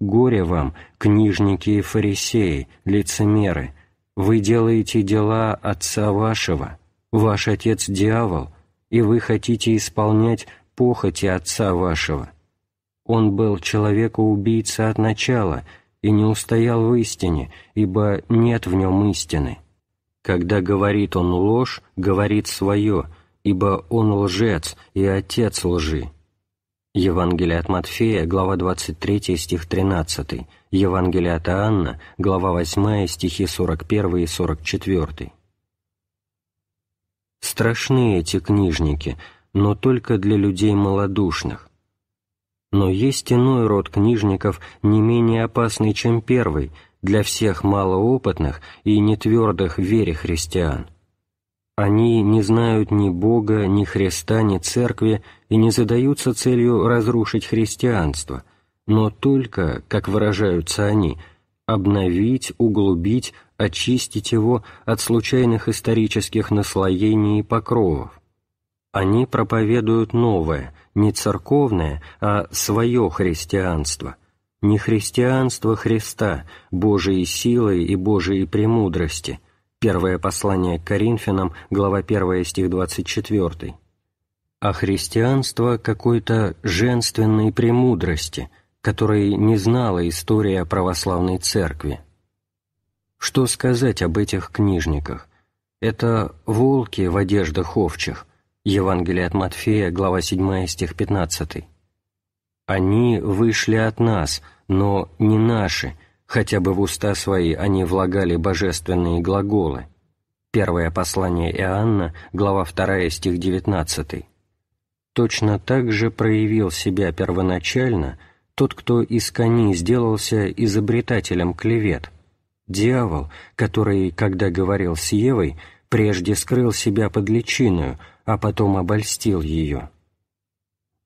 «Горе вам, книжники и фарисеи, лицемеры! Вы делаете дела отца вашего, ваш отец дьявол, и вы хотите исполнять похоти отца вашего. Он был человека-убийца от начала и не устоял в истине, ибо нет в нем истины. Когда говорит он ложь, говорит свое, ибо он лжец и отец лжи. Евангелие от Матфея, глава 23, стих 13, Евангелие от Иоанна, глава 8, стихи 41 и 44. Страшны эти книжники, но только для людей малодушных. Но есть иной род книжников, не менее опасный, чем первый, для всех малоопытных и нетвердых в вере христиан. Они не знают ни Бога, ни Христа, ни Церкви и не задаются целью разрушить христианство, но только, как выражаются они, обновить, углубить, очистить его от случайных исторических наслоений и покровов. Они проповедуют новое, не церковное, а свое христианство, не христианство Христа, Божией силой и Божией премудрости – Первое послание к Коринфянам, глава 1, стих 24. А христианство какой-то женственной премудрости, которой не знала история православной церкви. Что сказать об этих книжниках? Это волки в одеждах овчих. Евангелие от Матфея, глава 7, стих 15. Они вышли от нас, но не наши, хотя бы в уста свои они влагали божественные глаголы. Первое послание Иоанна, глава 2, стих 19. Точно так же проявил себя первоначально тот, кто из кони сделался изобретателем клевет, дьявол, который, когда говорил с Евой, прежде скрыл себя под личиною, а потом обольстил ее.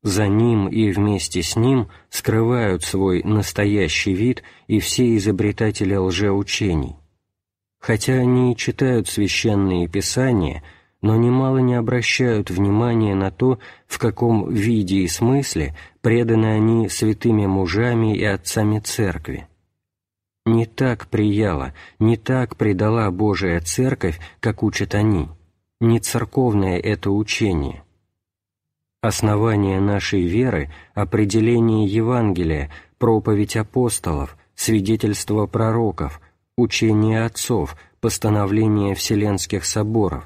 За ним и вместе с ним скрывают свой настоящий вид и все изобретатели лжеучений. Хотя они и читают священные писания, но немало не обращают внимания на то, в каком виде и смысле преданы они святыми мужами и отцами церкви. Не так прияла, не так предала Божия Церковь, как учат они. Не церковное это учение основание нашей веры, определение Евангелия, проповедь апостолов, свидетельство пророков, учение отцов, постановление Вселенских соборов.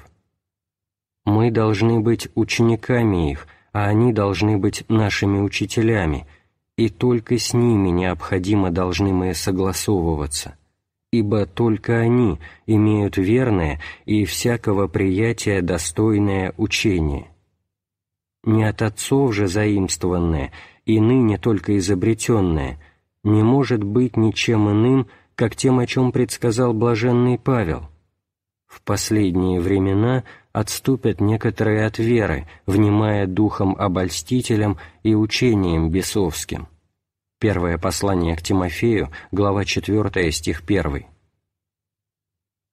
Мы должны быть учениками их, а они должны быть нашими учителями, и только с ними необходимо должны мы согласовываться, ибо только они имеют верное и всякого приятия достойное учение не от отцов же заимствованное и ныне только изобретенное, не может быть ничем иным, как тем, о чем предсказал блаженный Павел. В последние времена отступят некоторые от веры, внимая духом обольстителям и учением бесовским. Первое послание к Тимофею, глава 4, стих 1.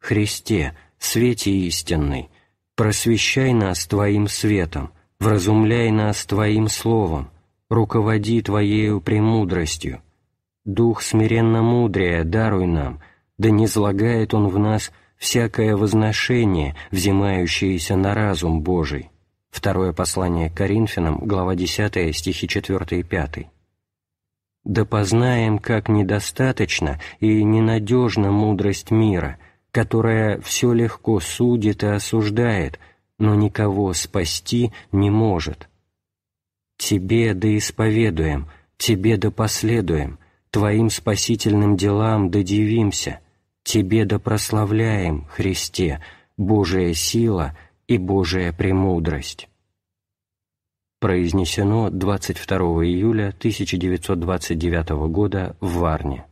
«Христе, свете истинный, просвещай нас Твоим светом, вразумляй нас Твоим Словом, руководи Твоею премудростью. Дух смиренно мудрия даруй нам, да не злагает он в нас всякое возношение, взимающееся на разум Божий. Второе послание к Коринфянам, глава 10, стихи 4 и 5. «Да познаем, как недостаточно и ненадежна мудрость мира, которая все легко судит и осуждает, но никого спасти не может. Тебе да исповедуем, Тебе да последуем, Твоим спасительным делам да дивимся, Тебе да прославляем, Христе, Божия сила и Божия премудрость. Произнесено 22 июля 1929 года в Варне.